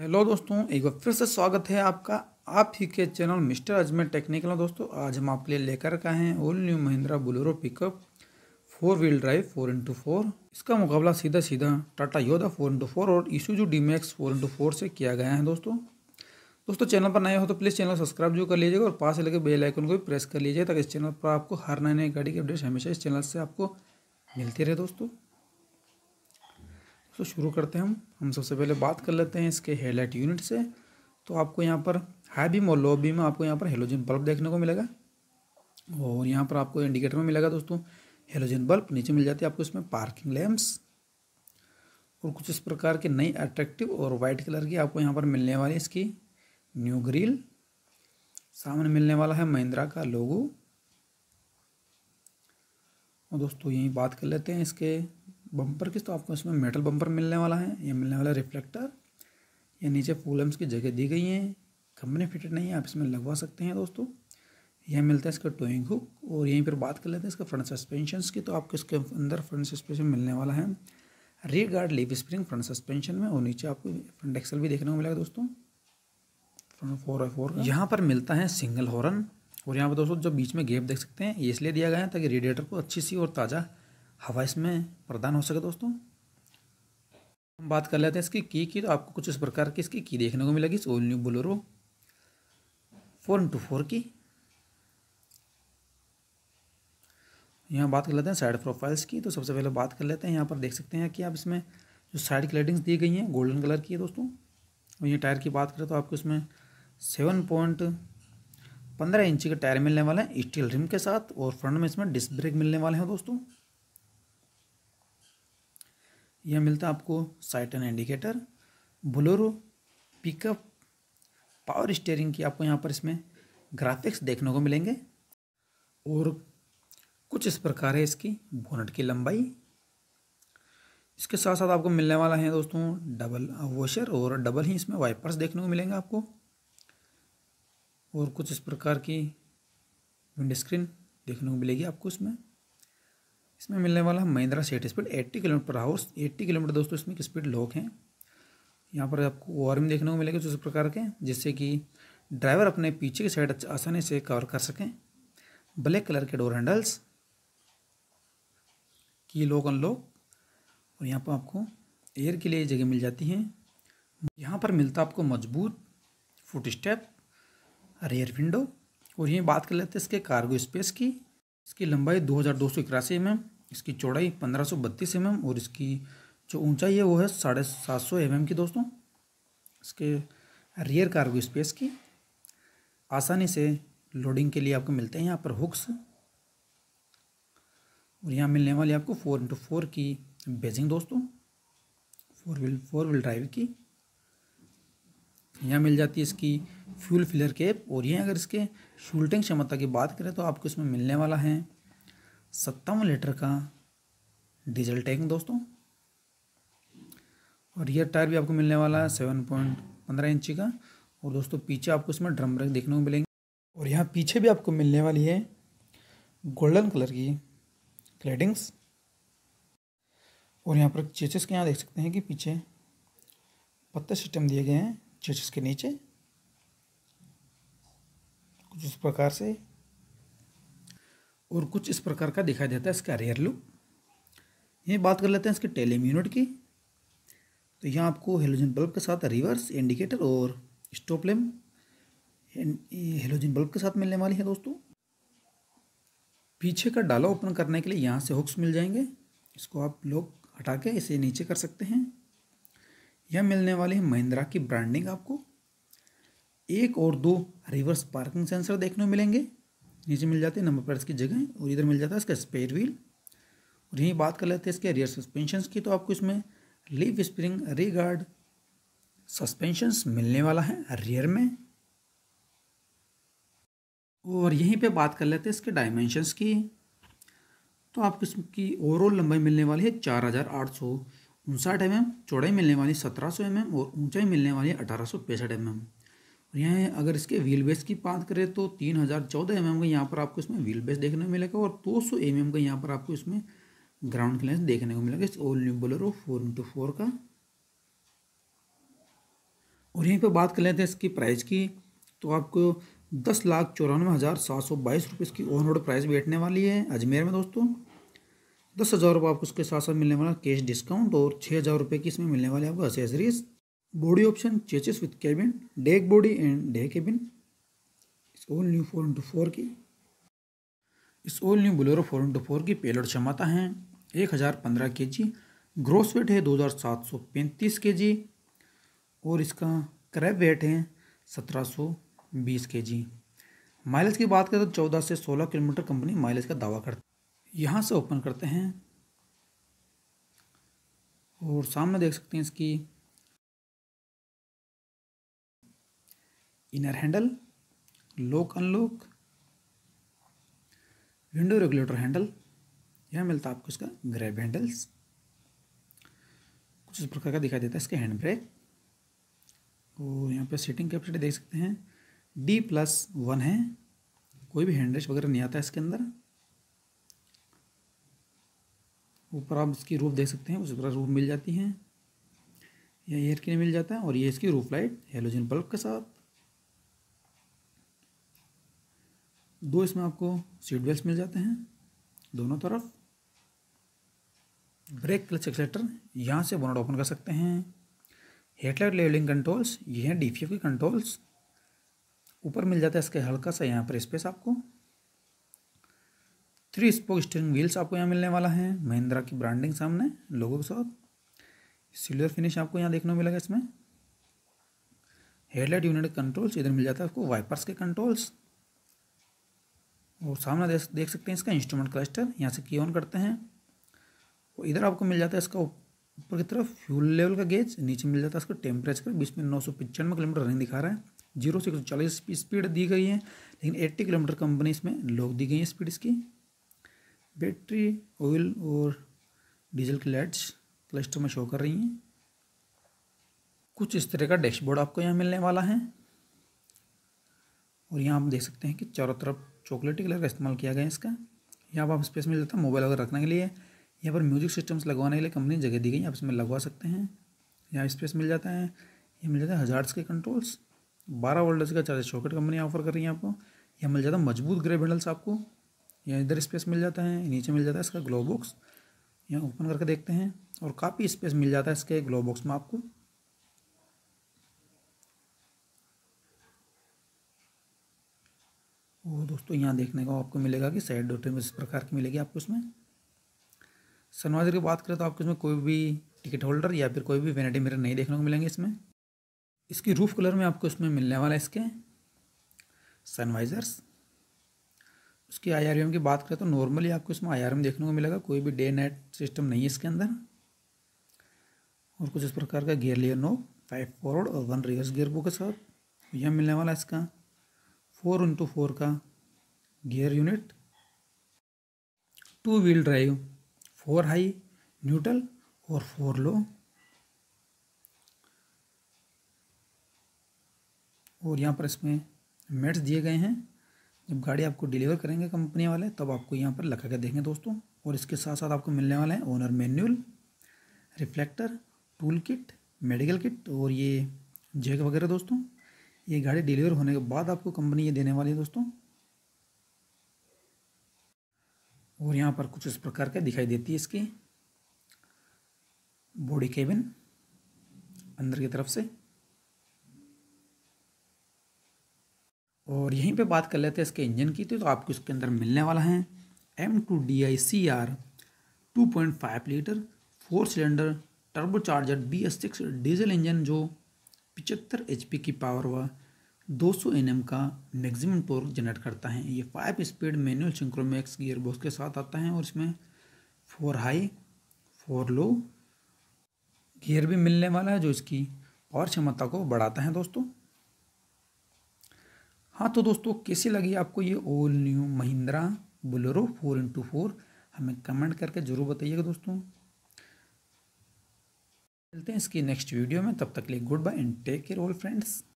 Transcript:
hello दोस्तों एक बार फिर से स्वागत है आपका आप ही के चैनल मिस्टर अजमेर टेक्निकल दोस्तों आज हम आप लिए लेकर का हैं all new Mahindra Bolero pickup four wheel drive four into four इसका मुकाबला सीधा सीधा Tata Yodha four into four और Isuzu D Max four into four से किया गया है दोस्तों दोस्तों चैनल पर नए हो तो प्लीज़ चैनल सब्सक्राइब जो कर लीजिएगा और पास से लेकर बेल आइकन को भी प्रेस कर लीजिए ताकि इस चैनल पर आपको हर नए नई गाड़ी की अपडेट्स हमेशा इस चैनल से आपको मिलती रहे दोस्तों तो शुरू करते हैं हम हम सबसे पहले बात कर लेते हैं इसके हेडलाइट यूनिट से तो आपको यहाँ पर हाई बीम और लो बीम आपको यहाँ पर हेलोजन बल्ब देखने को मिलेगा और यहाँ पर आपको इंडिकेटर में मिलेगा दोस्तों हेलोजन बल्ब नीचे मिल जाती है आपको इसमें पार्किंग लैम्प्स और कुछ इस प्रकार के नई अट्रैक्टिव और वाइट कलर की आपको यहाँ पर मिलने वाली इसकी न्यू ग्रिल सामने मिलने वाला है महिंद्रा का लोगो और दोस्तों यही बात कर लेते हैं इसके बम्पर किस तो आपको इसमें मेटल बम्पर मिलने वाला है या मिलने वाला रिफ्लेक्टर या नीचे फूलम्स की जगह दी गई है कंपनी फिटेड नहीं है आप इसमें लगवा सकते हैं दोस्तों यह मिलता है इसका टोइंग हुक और यहीं पर बात कर लेते हैं इसका फ्रंट सस्पेंशन की तो आपको इसके अंदर फ्रंट सस्पेंशन मिलने वाला है rear guard leaf spring front suspension में और नीचे आपको फ्रंट एक्सल भी देखने को मिलेगा दोस्तों फ्रंट फोर आई फोर यहाँ पर मिलता है सिंगल हॉर्न और यहाँ पर दोस्तों जो बीच में गेप देख सकते हैं ये इसलिए दिया गया है ताकि रेडिएटर को अच्छी सी और ताज़ा हवा इसमें प्रदान हो सके दोस्तों हम बात कर लेते हैं इसकी की की तो आपको कुछ इस प्रकार की इसकी की देखने को मिलेगी इस new Bolero four into four की यहाँ बात कर लेते हैं साइड प्रोफाइल्स की तो सबसे पहले बात कर लेते हैं यहाँ पर देख सकते हैं कि आप इसमें जो साइड लाइटिंग्स दी गई हैं गोल्डन कलर की है दोस्तों और ये टायर की बात करें तो आपको इसमें सेवन पॉइंट पंद्रह इंची के टायर मिलने वाले हैं स्टील रिम के साथ और फ्रंट में इसमें डिस्क ब्रेक मिलने वाले हैं दोस्तों यह मिलता है आपको साइटन indicator Bolero pickup power steering की आपको यहाँ पर इसमें ग्राफिक्स देखने को मिलेंगे और कुछ इस प्रकार है इसकी बोनट की लंबाई इसके साथ साथ आपको मिलने वाला है दोस्तों डबल वॉशर और डबल ही इसमें वाइपर्स देखने को मिलेंगे आपको और कुछ इस प्रकार की विंडस्क्रीन स्क्रीन देखने को मिलेगी आपको इसमें इसमें मिलने वाला है Mahindra set speed eighty kilometre per hours eighty kilometre दोस्तों इसमें की स्पीड लॉक है यहाँ पर आपको वार्म देखने को मिलेगा जिस प्रकार के जिससे कि ड्राइवर अपने पीछे की साइड आसानी से कवर कर सकें ब्लैक कलर के डोर हैंडल्स की लॉक अनलॉक और यहाँ पर आपको एयर के लिए जगह मिल जाती है यहाँ पर मिलता आपको मजबूत फुट स्टेप रेयर विंडो और ये बात कर लेते हैं इसके कार्गो स्पेस की इसकी लंबाई दो हज़ार दो सौ इक्यासी एम एम इसकी चौड़ाई पंद्रह सौ बत्तीस एम एम और इसकी जो ऊंचाई है वो है साढ़े सात सौ एम एम की दोस्तों इसके रियर कार्गो स्पेस की आसानी से लोडिंग के लिए आपको मिलते हैं यहाँ पर हुक्स और यहाँ मिलने वाली आपको फोर इंटू फोर की बेजिंग दोस्तों four wheel four wheel drive की यहाँ मिल जाती है इसकी फ्यूल फिलर केप और ये अगर इसके शूल्टिंग क्षमता की बात करें तो आपको इसमें मिलने वाला है सत्तावन लीटर का डीजल टैंक दोस्तों और ये टायर भी आपको मिलने वाला है सेवन पॉइंट पंद्रह इंची का और दोस्तों पीछे आपको इसमें ड्रम ब्रेक देखने को मिलेंगे और यहाँ पीछे भी आपको मिलने वाली है गोल्डन कलर की क्लेडिंग्स और यहाँ पर चेचेस के यहाँ देख सकते हैं कि पीछे पत्ते सिस्टम दिए गए हैं चेस्ट के नीचे कुछ इस प्रकार से और कुछ इस प्रकार का दिखाई देता है इसका रेयर लुक ये बात कर लेते हैं इसके टेलीम यूनिट की तो यहाँ आपको हेलोजन बल्ब के साथ रिवर्स इंडिकेटर और स्टॉप लैम्प हेलोजन बल्ब के साथ मिलने वाली है दोस्तों पीछे का डाला ओपन करने के लिए यहाँ से हुक्स मिल जाएंगे इसको आप लोग हटा के इसे नीचे कर सकते हैं यह मिलने वाली महिंद्रा की ब्रांडिंग आपको एक और दो रिवर्स पार्किंग सेंसर देखने को मिलेंगे नीचे मिल जाते हैं नंबर प्लेट्स की जगह और इधर मिल जाता है इसका स्पेयर व्हील और यहीं बात कर लेते हैं इसके रियर सस्पेंशन की तो आपको इसमें लीव स्प्रिंग रिगार्ड सस्पेंशंस मिलने वाला है रियर में और यहीं पे बात कर लेते हैं इसके डायमेंशंस की तो आपको इसकी ओवरऑल लंबाई मिलने वाली है चार हज़ार आठ सौ उनसाठ एम चौड़ाई मिलने वाली सत्रह सौ mm और ऊंचाई मिलने वाली अठारह सौ पैंसठ एम एम और यहाँ अगर इसके व्हील बेस की बात करें तो तीन हज़ार चौदह एम एम का यहाँ पर आपको इसमें व्हील बेस देखने को मिलेगा और दो सौ एम एम का यहाँ पर आपको इसमें ग्राउंड क्लियरेंस देखने को मिलेगा इस all new Bolero four into four का और यहीं पर बात कर लेते हैं इसकी प्राइस की तो आपको दस लाख चौरानवे हज़ार सात सौ बाईस रुपये इसकी ऑन रोड प्राइस बैठने वाली है अजमेर में दोस्तों दस हज़ार रुपये आपको उसके साथ साथ मिलने वाला कैश डिस्काउंट और छः हज़ार रुपये की इसमें मिलने वाली आपको accessories body option chassis with cabin deck body and the इस all new four into four की इस all new Bolero four into four की पेलोड क्षमता है एक हज़ार पंद्रह के जी ग्रोस वेट है दो हज़ार सात सौ पैंतीस के जी और इसका क्रैप वेट है सत्रह सौ बीस के जी माइलेज की बात करें तो चौदह से सोलह किलोमीटर कंपनी माइलेज का दावा करती यहाँ से ओपन करते हैं और सामने देख सकते हैं इसकी inner handle lock unlock window regulator handle यह मिलता है आपको इसका ग्रैब हैंडल्स कुछ इस प्रकार का दिखाई देता है इसका हैंड ब्रेक और यहाँ पे सेटिंग कैपेसिटी देख सकते हैं डी प्लस वन है कोई भी हैंड रेस्ट वगैरह नहीं आता है इसके अंदर ऊपर आप इसकी रूफ देख सकते हैं उसी तरह रूफ मिल जाती है यह एयर के लिए मिल जाता है और ये इसकी रूफ लाइट हेलोजन बल्ब के साथ दो इसमें आपको सीट बेल्ट मिल जाते हैं दोनों तरफ ब्रेक क्लच एक्सलेटर यहाँ से बोनट ओपन कर सकते हैं हेडलाइट लेवलिंग कंट्रोल्स ये हैं डी के कंट्रोल्स ऊपर मिल जाता है इसका हल्का सा यहाँ पर स्पेस आपको थ्री स्पोक स्टीयरिंग व्हील्स आपको यहाँ मिलने वाला है महिंद्रा की ब्रांडिंग सामने लोगों के साथ सिल्वर फिनिश आपको यहाँ देखने को मिलेगा इसमें हेडलाइट यूनिट कंट्रोल्स इधर मिल जाता है आपको वाइपर्स के कंट्रोल्स और सामने देख सकते हैं इसका इंस्ट्रूमेंट क्लस्टर यहाँ से की ऑन करते हैं और इधर आपको मिल जाता है इसका ऊपर की तरफ फ्यूल लेवल का गेज नीचे मिल जाता है इसका टेम्परेचर बीच में नौ सौ पचानवे किलोमीटर रनिंग दिखा रहा है जीरो से एक सौ चालीस स्पीड दी गई है लेकिन एट्टी किलोमीटर कंपनी इसमें लोग दी गई है स्पीड इसकी बैटरी ऑयल और डीजल की लाइट्स क्लस्टर में शो कर रही हैं कुछ इस तरह का डैशबोर्ड आपको यहाँ मिलने वाला है और यहाँ आप देख सकते हैं कि चारों तरफ चॉकलेटी कलर का इस्तेमाल किया गया है इसका यहाँ पर आप स्पेस मिल जाता है मोबाइल वगैरह रखने के लिए यहाँ पर म्यूजिक सिस्टम्स लगवाने के लिए कंपनी जगह दी गई आप इसमें लगवा सकते हैं यहाँ स्पेस मिल जाता है ये मिल जाता है हजार्स के कंट्रोल्स बारह वोल्टर्स का चार्जर शॉकेट कंपनी ऑफर कर रही है आपको यह मिल जाता है मजबूत ग्रे बैंडल्स आपको यहाँ इधर स्पेस मिल जाता है नीचे मिल जाता है इसका ग्लो बॉक्स यहाँ ओपन करके देखते हैं और काफ़ी स्पेस मिल जाता है इसके ग्लो बॉक्स में आपको वो दोस्तों यहाँ देखने को आपको मिलेगा कि साइड डॉटें इस प्रकार की मिलेगी आपको इसमें सनवाइजर की बात करें तो आपको इसमें कोई भी टिकट होल्डर या फिर कोई भी वेनेटी मिरर नहीं देखने को मिलेंगे इसमें इसकी रूफ कलर में आपको इसमें मिलने वाला है इसके सनवाइजर्स उसकी आई की बात करें तो नॉर्मली आपको इसमें आई देखने को मिलेगा कोई भी डे नाइट सिस्टम नहीं है इसके अंदर और कुछ इस प्रकार का gear lever no five forward और वन रिवर्स गियर बुक के साथ तो यह मिलने वाला है इसका फोर इंटू फोर का gear unit two wheel drive four high neutral और फोर लो और यहाँ पर इसमें मेट्स दिए गए हैं जब गाड़ी आपको डिलीवर करेंगे कंपनी वाले तब आपको यहाँ पर लगा के देंगे दोस्तों और इसके साथ साथ आपको मिलने वाले हैं owner manual reflector tool kit medical kit और ये जैक वगैरह दोस्तों ये गाड़ी डिलीवर होने के बाद आपको कंपनी ये देने वाली है दोस्तों और यहाँ पर कुछ इस प्रकार का दिखाई देती है इसकी बॉडी केबिन अंदर की तरफ से और यहीं पे बात कर लेते हैं इसके इंजन की तो, तो आपको इसके अंदर मिलने वाला है M two D I C R two point five litre four cylinder turbo charger B S six diesel engine जो पिचहत्तर एच पी की पावर व दो सौ एन एम का मैक्सिमम टॉर्क जनरेट करता है ये five speed manual synchromesh gearbox के साथ आता है और इसमें four high four low gear भी मिलने वाला है जो इसकी और क्षमता को बढ़ाता है दोस्तों हाँ तो दोस्तों कैसी लगी आपको ये all new Mahindra Bolero four into four हमें कमेंट करके ज़रूर बताइएगा दोस्तों मिलते हैं इसकी नेक्स्ट वीडियो में तब तक लिए good bye and take care all friends